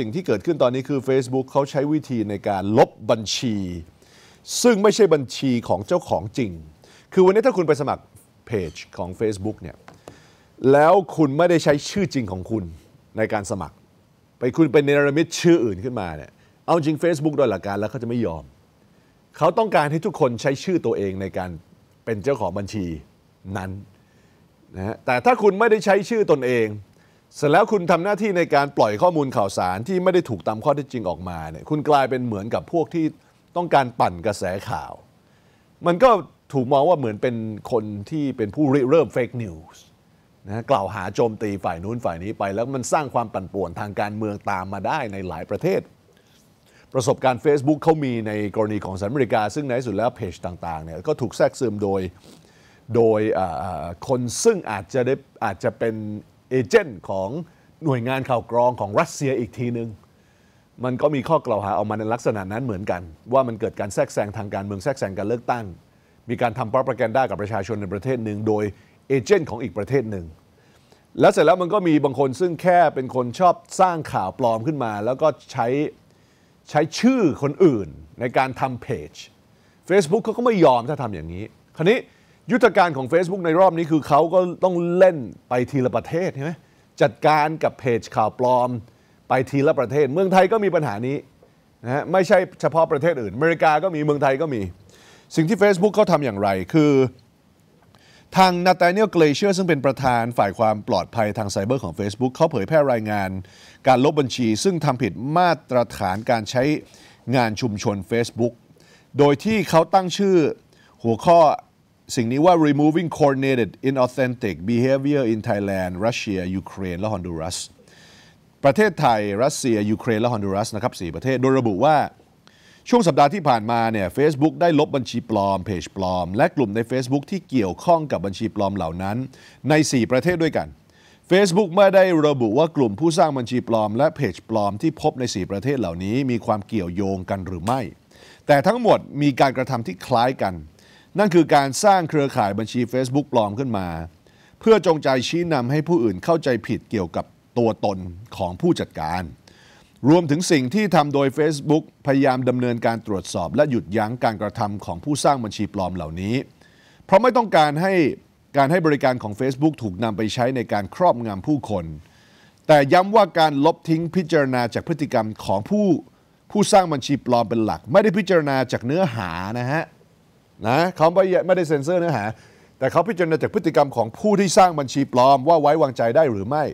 สิ่งที่เกิดขึ้นตอนนี้คือ Facebook เขาใช้วิธีในการลบบัญชี ซึ่งไม่ใช่บัญชีของเจ้าของจริง คือวันนี้ถ้าคุณไปสมัครเพจของ Facebook เนี่ยแล้วคุณไม่ได้ใช้ชื่อจริงของคุณในการสมัคร ไปคุณเป็นเนรมิตชื่ออื่นขึ้นมาเนี่ยเอาจริง Facebook โดยหลักการแล้วเขาจะไม่ยอม เขาต้องการให้ทุกคนใช้ชื่อตัวเองในการเป็นเจ้าของบัญชีนั้นนะแต่ถ้าคุณไม่ได้ใช้ชื่อตนเองเสร็จแล้วคุณทำหน้าที่ในการปล่อยข้อมูลข่าวสารที่ไม่ได้ถูกตามข้อเท็จจริงออกมาเนี่ยคุณกลายเป็นเหมือนกับพวกที่ต้องการปั่นกระแสข่าว มันก็ถูกมองว่าเหมือนเป็นคนที่เป็นผู้ริเริ่มเฟกนิวส์นะกล่าวหาโจมตีฝ่ายนู้นฝ่ายนี้ไป แล้วมันสร้างความปั่นป่วนทางการเมืองตามมาได้ในหลายประเทศ ประสบการณ์ Facebook เขามีในกรณีของสหรัฐอเมริกาซึ่งในที่สุดแล้วเพจต่างๆเนี่ยก็ถูกแทรกซึมโดย โดยคนซึ่งอาจจะได้อาจจะเป็นเอเจนต์ของหน่วยงานข่าวกรองของรัสเซียอีกทีหนึง่งมันก็มีข้อกล่าวหาออกมาในลักษณะนั้นเหมือนกัน ว่ามันเกิดการแทรกแซงทางการเมืองแทรกแซงการเลือกตั้ง มีการทำปอปประกันได้กับประชาชนในประเทศหนึ่งโดยเอเจนต์ของอีกประเทศหนึ่งแล้วเสร็จแล้วมันก็มีบางคนซึ่งแค่เป็นคนชอบสร้างข่าวปลอมขึ้นมา แล้วก็ใช้ใช้ชื่อคนอื่นในการทำเพจ Facebook เขาก็ไม่ยอมถ้าทำอย่างนี้ คราวนี้ยุทธการของ Facebook ในรอบนี้คือเขาก็ต้องเล่นไปทีละประเทศใช่ไหมจัดการกับเพจข่าวปลอมไปทีละประเทศ เมืองไทยก็มีปัญหานี้นะฮะไม่ใช่เฉพาะประเทศอื่นอเมริกาก็มีเมืองไทยก็มี สิ่งที่ Facebook เขาทำอย่างไรคือทางนาตาเนียลเกลเชอร์ซึ่งเป็นประธานฝ่ายความปลอดภัยทางไซเบอร์ของ Facebook เขาเผยแพร่รายงานการลบบัญชี ซึ่งทำผิดมาตรฐานการใช้งานชุมชน Facebook โดยที่เขาตั้งชื่อหัวข้อสิ่งนี้ว่า removing coordinated inauthentic behavior in Thailand Russia Ukraine และ Honduras ประเทศไทย รัสเซีย ยูเครน และฮอนดูรัสนะครับสประเทศ โดยระบุว่า ช่วงสัปดาห์ที่ผ่านมาเนี่ยเฟซบุ๊กได้ลบบัญชีปลอม เพจปลอม และกลุ่มใน Facebook ที่เกี่ยวข้องกับบัญชีปลอมเหล่านั้น ใน 4 ประเทศด้วยกัน Facebook ไม่ได้ระบุว่ากลุ่มผู้สร้างบัญชีปลอม และเพจปลอมที่พบใน 4 ประเทศเหล่านี้มีความเกี่ยวโยงกันหรือไม่ แต่ทั้งหมดมีการกระทำที่คล้ายกันนั่นคือการสร้างเครือข่ายบัญชี Facebook ปลอมขึ้นมา เพื่อจงใจชี้นำให้ผู้อื่นเข้าใจผิดเกี่ยวกับตัวตนของผู้จัดการ รวมถึงสิ่งที่ทำโดย Facebook พยายามดำเนินการตรวจสอบ และหยุดยั้งการกระทำของผู้สร้างบัญชีปลอมเหล่านี้ เพราะไม่ต้องการให้การให้บริการของ Facebook ถูกนำไปใช้ในการครอบงำผู้คน แต่ย้ำว่าการลบทิ้งพิจารณาจากพฤติกรรมของผู้ ผู้สร้างบัญชีปลอมเป็นหลัก ไม่ได้พิจารณาจากเนื้อหานะฮะนะเขาไม่ได้เซ็นเซอร์เนื้อหา แต่เขาพิจารณาจากพฤติกรรมของผู้ที่สร้างบัญชีปลอมว่าไว้วางใจได้หรือไม่